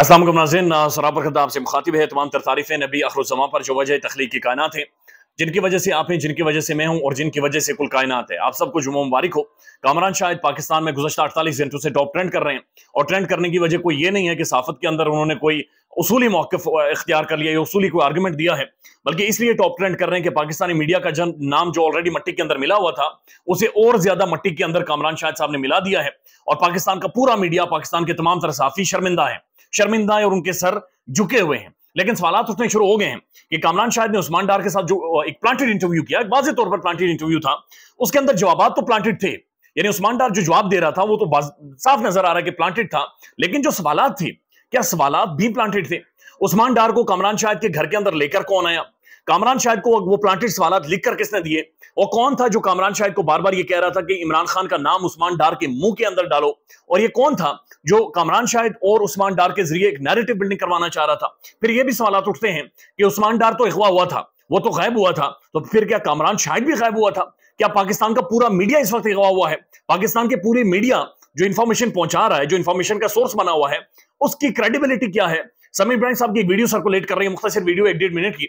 असलम नाजिन सराबर खद आपसे मुखातिब है तमाम तर तारीफ़ें नबी अखरुजमा पर जो वजह तख्लीक की कायनात है जिनकी वजह से आप हैं जिनकी वजह से मैं हूँ और जिनकी वजह से कुल कायनात है आप सबको जुम्मन मुबारक हो कामरान शाहिद पाकिस्तान में गुजशत अड़तालीस घंटों से टॉप ट्रेंड कर रहे हैं और ट्रेंड करने की वजह कोई ये नहीं है कि साफत के अंदर उन्होंने कोई उसूली मौकफ इख्तियार कर लिया उसूली कोई आर्गूमेंट दिया है बल्कि इसलिए टॉप ट्रेंड कर रहे हैं कि पाकिस्तानी मीडिया का जन नाम जो ऑलरेडी मट्टी के अंदर मिला हुआ था उसे और ज्यादा मट्टी के अंदर कामरान शाह साहब ने मिला दिया है और पाकिस्तान का पूरा मीडिया पाकिस्तान के तमाम तरह साफी शर्मिंदा है शर्मिंदा है और उनके सर झुके हुए हैं लेकिन सवाल उठने शुरू हो गए हैं कि कामरान शाह ने उस्मान डार के साथ जो एक प्लांटेड इंटरव्यू किया वाजे तौर पर प्लांटेड इंटरव्यू था उसके अंदर जवाब तो प्लांटेड थे यानी उस्मान डार जो जवाब दे रहा था वो तो साफ नजर आ रहा है कि प्लांटेड था लेकिन जो सवाल थे क्या सवाल भी प्लांटेड थे उस्मान डार को कमरान शाह के घर के अंदर लेकर कौन आया कामरान शाहिद को वो प्लांटेड सवाल लिखकर किसने दिए और कौन था जो कामरान शाहिद को बार बार ये कह रहा था कि इमरान खान का नाम उस्मान डार के मुंह के अंदर डालो और ये कौन था जो कामरान शाहिद और उस्मान डार के जरिए एक नैरेटिव बिल्डिंग करवाना चाह रहा था फिर ये भी सवाल उठते हैं कि उस्मान डार तो अगवा हुआ था वो तो गायब हुआ था तो फिर क्या कामरान शाहिद भी गायब हुआ था क्या पाकिस्तान का पूरा मीडिया इस वक्त अगवा हुआ है पाकिस्तान के पूरी मीडिया जो इन्फॉर्मेशन पहुंचा रहा है जो इन्फॉर्मेशन का सोर्स बना हुआ है उसकी क्रेडिबिलिटी क्या है समीर ब्रांड साहब की वीडियो सर्कुलेट कर रही है मुख्तर वीडियो एक डेढ़ मिनट की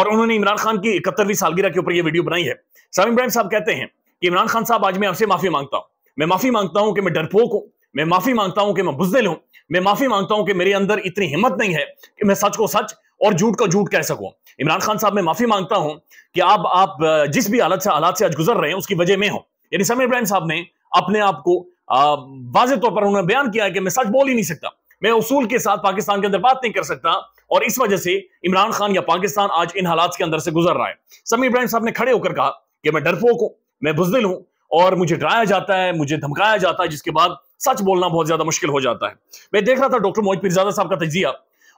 और उन्होंने इमरान खान की इकहत्तरवीं सालगिरह के ऊपर यह वीडियो बनाई है समीर ब्रांड साहब कहते हैं कि इमरान खान साहब आज मैं आपसे माफी मांगता हूं मैं माफी मांगता हूं कि मैं डरपोक हूं मैं माफी मांगता हूं कि मैं बुजदिल हूं मैं माफी मांगता हूं कि मेरे अंदर इतनी हिम्मत नहीं है कि मैं सच को सच और झूठ को झूठ कह सकूं इमरान खान साहब मैं माफी मांगता हूं कि आप आप जिस भी हालत से हालात से आज गुजर रहे हैं उसकी वजह में हो यानी समीर इब्राहिम साहब ने अपने आप को वाज तौर पर उन्होंने बयान किया कि मैं सच बोल ही नहीं सकता मैं उसूल के साथ पाकिस्तान के अंदर बात नहीं कर सकता और इस वजह से इमरान खान या पाकिस्तान आज इन हालात के अंदर से गुजर रहा है समी इब्राहिम साहब ने खड़े होकर कहा कि मैं डरपोक हूं मैं बुजदिल हूं और मुझे डराया जाता है मुझे धमकाया जाता है जिसके बाद सच बोलना बहुत ज्यादा मुश्किल हो जाता है मैं देख रहा था डॉक्टर मोहित पीरजादा साहब का तजिया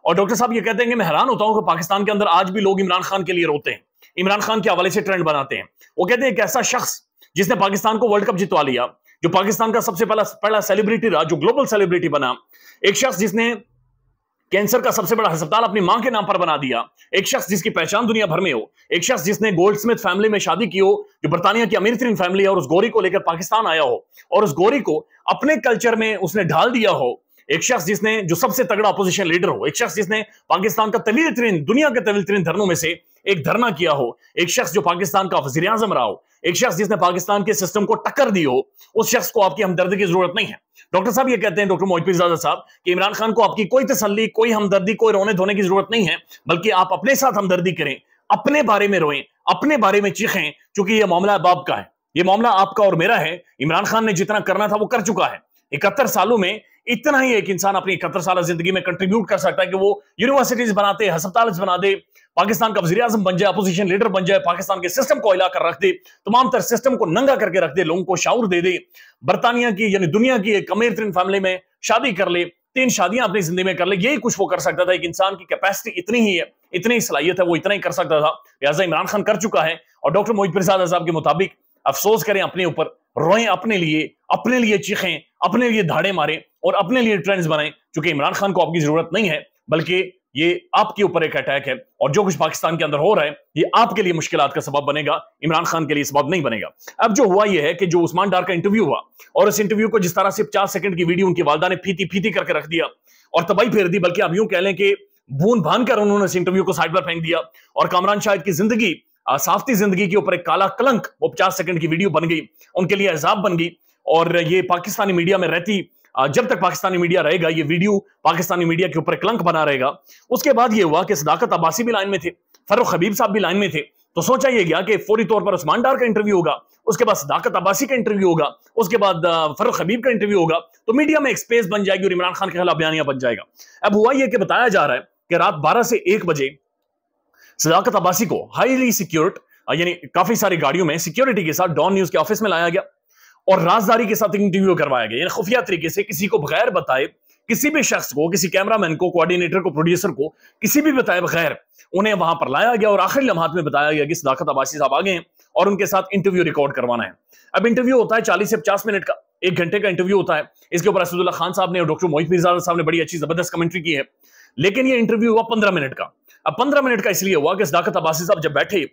और डॉक्टर साहब ये कहते हैं कि मैं हैरान होता हूं कि पाकिस्तान के अंदर आज भी लोग इमरान खान के लिए रोते हैं इमरान खान के हवाले से ट्रेंड बनाते हैं वो कहते हैं एक ऐसा शख्स जिसने पाकिस्तान को वर्ल्ड कप जितवा लिया जो पाकिस्तान का सबसे पहला पहला सेलिब्रिटी रहा जो ग्लोबल सेलिब्रिटी बना एक शख्स जिसने कैंसर का सबसे बड़ा अस्पताल अपनी मां के नाम पर बना दिया एक शख्स जिसकी पहचान दुनिया भर में हो एक शख्स जिसने गोल्ड स्मिथ फैमिली में शादी की हो जो बर्तानिया की अमीर तरीन फैमिली है और उस गोरी को लेकर पाकिस्तान आया हो और उस गोरी को अपने कल्चर में उसने ढाल दिया हो एक शख्स जिसने जो सबसे तगड़ा अपोजिशन लीडर हो एक शख्स जिसने पाकिस्तान का तवील तरीन दुनिया के तवील तरीन धर्मों में से एक धरना किया हो एक शख्स जो पाकिस्तान का वजीर आजम रहा हो एक शख्स जिसने पाकिस्तान के सिस्टम को टक्कर दी हो उस शख्स को आपकी हमदर्दी की जरूरत नहीं है डॉक्टर साहब ये कहते हैं डॉक्टर मोहित साहब कि इमरान खान को आपकी कोई तसली कोई हमदर्दी कोई रोने धोने की जरूरत नहीं है बल्कि आप अपने साथ हमदर्दी करें अपने बारे में रोएं अपने बारे में चीखें चूंकि यह मामला बाप का है यह मामला आपका और मेरा है इमरान खान ने जितना करना था वो कर चुका है इकहत्तर सालों में इतना ही एक इंसान अपनी इकहत्तर साल जिंदगी में कंट्रीब्यूट कर सकता है कि वो यूनिवर्सिटीज बनाते हस्पताल बना दे पाकिस्तान का वजी बन जाए अपोजिशन लीडर बन जाए पाकिस्तान के सिस्टम को हिला कर रख दे तमाम तर सिस्टम को नंगा करके रख दे लोगों को शाउर दे दे बरतानिया की यानी दुनिया की एक अमीर तरीन फैमिली में शादी कर ले तीन शादियां अपनी जिंदगी में कर ले यही कुछ वो कर सकता था एक इंसान की कैपेसिटी इतनी ही है इतनी ही सलाहियत है वो इतना ही कर सकता था लिहाजा इमरान खान कर चुका है और डॉक्टर मोहित प्रसाद साहब के मुताबिक अफसोस करें अपने ऊपर रोएं अपने लिए अपने लिए चीखें अपने लिए धाड़े मारें और अपने लिए ट्रेंड्स बनाएं क्योंकि इमरान खान को आपकी जरूरत नहीं है बल्कि ये आपके ऊपर एक अटैक है और जो कुछ पाकिस्तान के अंदर हो रहा है ये आपके लिए मुश्किल का सबब बनेगा इमरान खान के लिए सबब नहीं बनेगा अब जो हुआ यह है कि जो उस्मान डार का इंटरव्यू हुआ और इस इंटरव्यू को जिस तरह से चार सेकंड की वीडियो उनकी वालदा ने फीती फीती करके रख दिया और तबाही फेर दी बल्कि अब यूं कह लें कि बूंद भान कर उन्होंने इस इंटरव्यू को साइड पर फेंक दिया और कामरान शाहिद की जिंदगी साफती जिंदगी के ऊपर एक काला कलंक वो पचास सेकंड की वीडियो बन गई उनके लिए एजाब बन गई और ये पाकिस्तानी मीडिया में रहती जब तक पाकिस्तानी मीडिया रहेगा ये वीडियो पाकिस्तानी मीडिया के ऊपर क्लंक बना रहेगा उसके बाद ये हुआ कि सदाकत अब्बासी भी लाइन में थे फरुख हबीब साहब भी लाइन में थे तो सोचा ये गया कि फौरी तौर पर उस्मान डार का इंटरव्यू होगा उसके बाद सदाकत अब्बासी का इंटरव्यू होगा उसके बाद फरुख हबीब का इंटरव्यू होगा तो मीडिया में एक स्पेस बन जाएगी और इमरान खान के खिलाफ बयानिया बन जाएगा अब हुआ यह कि बताया जा रहा है कि रात बारह से एक बजे सदाकत अब्बासी को हाईली सिक्योर्ड यानी काफी सारी गाड़ियों में सिक्योरिटी के साथ डॉन न्यूज के ऑफिस में लाया गया और राजदारी के साथ इंटरव्यू करवाया गया खुफिया तरीके से किसी को बगैर बताए किसी भी शख्स को किसी कैमरामैन को कोऑर्डिनेटर को प्रोड्यूसर को किसी भी बताए बगैर उन्हें वहां पर लाया गया और आखिरी लम्हात में बताया गया कि सदाकत आबासी साहब आ गए और उनके साथ इंटरव्यू रिकॉर्ड करवाना है अब इंटरव्यू होता है चालीस से पचास मिनट का एक घंटे का इंटरव्यू होता है इसके ऊपर असदुल्ला खान साहब ने डॉक्टर मोहित मिर्जा साहब ने बड़ी अच्छी जबरदस्त कमेंट्री की है लेकिन यह इंटरव्यू हुआ पंद्रह मिनट का अब पंद्रह मिनट का इसलिए हुआ कि सदाकत अब्बासी साहब जब बैठे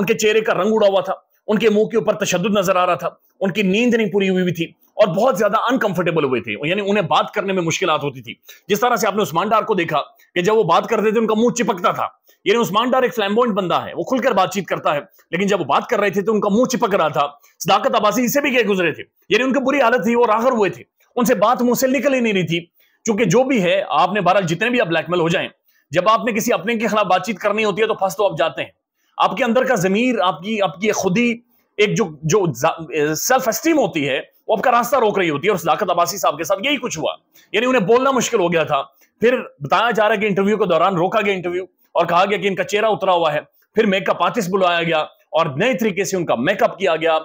उनके चेहरे का रंग उड़ा हुआ था उनके मुंह के ऊपर तशद नजर आ रहा था उनकी नींद नहीं पूरी हुई हुई थी और बहुत ज्यादा अनकंफर्टेबल हुए थे यानी उन्हें बात करने में मुश्किल होती थी जिस तरह से आपने उस्मान डार को देखा कि जब वो बात करते थे उनका मुंह चिपकता था यानी उस्मान डार एक फ्लैम्बोइंट बंदा है वो खुलकर बातचीत करता है लेकिन जब वो बात कर रहे थे तो उनका मुंह चिपक रहा था सदाकत आबासी इसे भी गए गुजरे थे यानी उनकी बुरी हालत थी वो राहर हुए थे उनसे बात मुंह से निकल ही नहीं रही थी क्योंकि जो भी है आपने बहरहाल जितने भी आप ब्लैकमेल हो जाए जब आपने किसी अपने के खिलाफ बातचीत करनी होती है तो फंस तो आप जाते हैं आपके अंदर का जमीर आपकी आपकी खुदी एक जो जो सेल्फ एस्टीम होती है वो आपका रास्ता रोक रही होती है और सदाकत अबासी साहब के साथ यही कुछ हुआ यानी उन्हें बोलना मुश्किल हो गया था फिर बताया जा रहा है कि इंटरव्यू के दौरान रोका गया इंटरव्यू और कहा गया कि इनका चेहरा उतरा हुआ है फिर मेकअप आर्टिस्ट बुलाया गया और नए तरीके से उनका मेकअप किया गया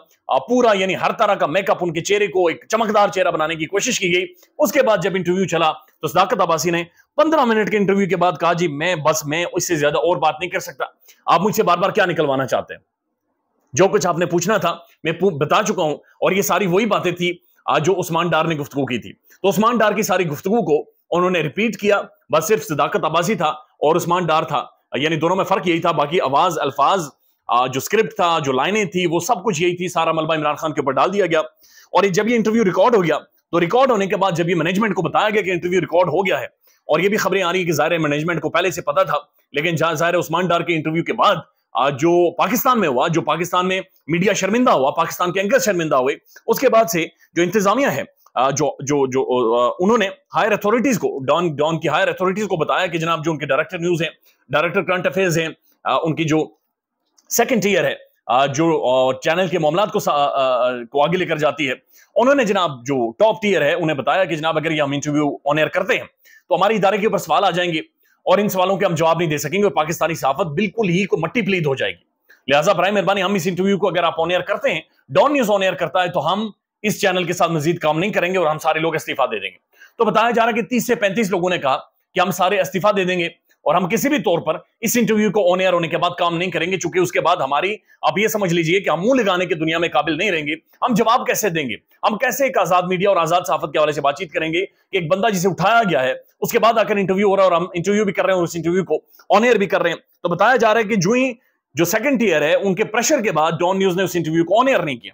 पूरा यानी हर तरह का मेकअप उनके चेहरे को एक चमकदार चेहरा बनाने की कोशिश की गई उसके बाद जब इंटरव्यू चला तो सदाकत अबासी ने पंद्रह मिनट के इंटरव्यू के बाद कहा जी मैं बस मैं इससे ज्यादा और बात नहीं कर सकता आप मुझसे बार बार क्या निकलवाना चाहते हैं जो कुछ आपने पूछना था मैं बता चुका हूं और ये सारी वही बातें थी जो उस्मान डार ने गुफ्तु की थी तो उस्मान डार की सारी गुफ्तु को उन्होंने रिपीट किया बस सिर्फ सिदाकत आबाजी था और उस्मान डार था यानी दोनों में फर्क यही था बाकी आवाज अल्फाज जो स्क्रिप्ट था जो लाइनें थी वो सब कुछ यही थी सारा मलबा इमरान खान के ऊपर डाल दिया गया और जब ये इंटरव्यू रिकॉर्ड हो गया तो रिकॉर्ड होने के बाद जब ये मैनेजमेंट को बताया गया कि इंटरव्यू रिकॉर्ड हो गया है और ये भी खबरें आ रही है कि ज़ाहिर मैनेजमेंट को पहले से पता था लेकिन ज़ाहिर उस्मान डार के इंटरव्यू के बाद जो पाकिस्तान में हुआ जो पाकिस्तान में मीडिया शर्मिंदा हुआ पाकिस्तान के एंकर शर्मिंदा हुए उसके बाद से जो इंतजामिया है जो जो जो उन्होंने हायर अथॉरिटीज को डॉन डॉन की हायर अथॉरिटीज को बताया कि जनाब जो उनके डायरेक्टर न्यूज हैं डायरेक्टर करंट अफेयर्स हैं उनकी जो सेकंड ईयर है जो चैनल के मामला को, को आगे लेकर जाती है उन्होंने जनाब जो टॉप टीयर है उन्हें बताया कि जनाब अगर ये हम इंटरव्यू ऑन एयर करते हैं तो हमारे इदारे के ऊपर सवाल आ जाएंगे और इन सवालों के हम जवाब नहीं दे सकेंगे और पाकिस्तानी सहाफत बिल्कुल ही को मट्टी प्लीद हो जाएगी लिहाजा ब्राई मेहरबानी हम इस इंटरव्यू को अगर आप ऑन एयर करते हैं डॉन न्यूज ऑन एयर करता है तो हम इस चैनल के साथ मजीद काम नहीं करेंगे और हम सारे लोग इस्तीफा दे देंगे तो बताया जा रहा है कि तीस से पैंतीस लोगों ने कहा कि हम सारे इस्तीफा दे देंगे और हम किसी भी तौर पर इस इंटरव्यू को ऑन एयर होने के बाद काम नहीं करेंगे चूंकि उसके बाद हमारी आप ये समझ लीजिए कि हम मुंह लगाने की दुनिया में काबिल नहीं रहेंगे हम जवाब कैसे देंगे हम कैसे एक आजाद मीडिया और आजाद साफत के हवाले से बातचीत करेंगे कि एक बंदा जिसे उठाया गया है उसके बाद आकर इंटरव्यू हो रहा है और हम इंटरव्यू भी कर रहे हैं उस इंटरव्यू को ऑन एयर भी कर रहे हैं तो बताया जा रहा है कि जो ही जो सेकंड ईयर है उनके प्रेशर के बाद डॉन न्यूज ने उस इंटरव्यू को ऑन एयर नहीं किया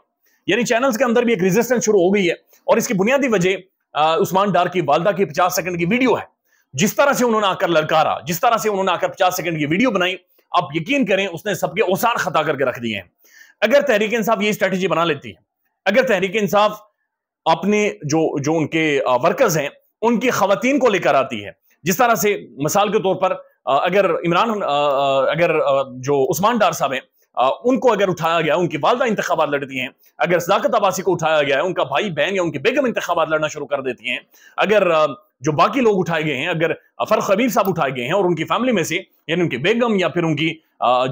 यानी चैनल्स के अंदर भी एक रिजिस्टेंस शुरू हो गई है और इसकी बुनियादी वजह उस्मान डार की वालदा की पचास सेकंड की वीडियो है जिस तरह से उन्होंने आकर लड़कारा जिस तरह से उन्होंने आकर पचास सेकंड की वीडियो बनाई आप यकीन करें उसने सबके ओसार खता करके रख दिए हैं अगर तहरीक इंसाफ ये स्ट्रेटेजी बना लेती है अगर तहरीक इंसाफ अपने जो जो उनके वर्कर्स हैं उनकी खातन को लेकर आती है जिस तरह से मिसाल के तौर पर अगर इमरान अगर जो उस्मान डार साहब हैं उनको अगर उठाया गया उनकी वालदा इंतबात लड़ती हैं अगर सदाकत आबासी को उठाया गया है उनका भाई बहन या उनकी बेगम इंतबात लड़ना शुरू कर देती हैं अगर जो बाकी लोग उठाए गए हैं अगर फर खबीर साहब उठाए गए हैं और उनकी फैमिली में से यानी उनकी बेगम या फिर उनकी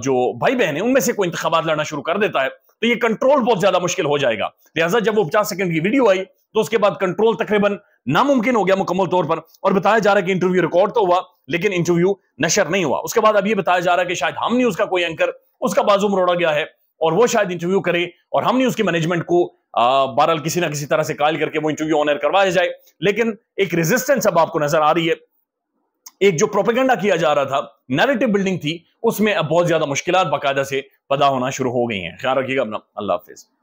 जो भाई बहन है उनमें से कोई इंतबात लड़ना शुरू कर देता है तो ये कंट्रोल बहुत ज्यादा मुश्किल हो जाएगा लिहाजा जब वो पचास सेकंड की वीडियो आई तो उसके बाद कंट्रोल तकरीबन नामुमकिन हो गया मुकम्मल तौर पर और बताया जा रहा है कि इंटरव्यू रिकॉर्ड तो हुआ लेकिन इंटरव्यू नशर नहीं हुआ उसके बाद अब ये बताया जा रहा है कि शायद हम नहीं उसका कोई एंकर उसका बाजू मरोड़ा गया है और वो शायद इंटरव्यू करे और हम नहीं उसकी मैनेजमेंट को बहरहाल किसी ना किसी तरह से कायल करके वो इंटरव्यू ऑनर करवाया जाए लेकिन एक रेजिस्टेंस अब आपको नजर आ रही है एक जो प्रोपेगेंडा किया जा रहा था नैरेटिव बिल्डिंग थी उसमें अब बहुत ज्यादा मुश्किल बाकायदा से पदा होना शुरू हो गई हैं ख्याल रखिएगा अपना अल्लाह हाफिज़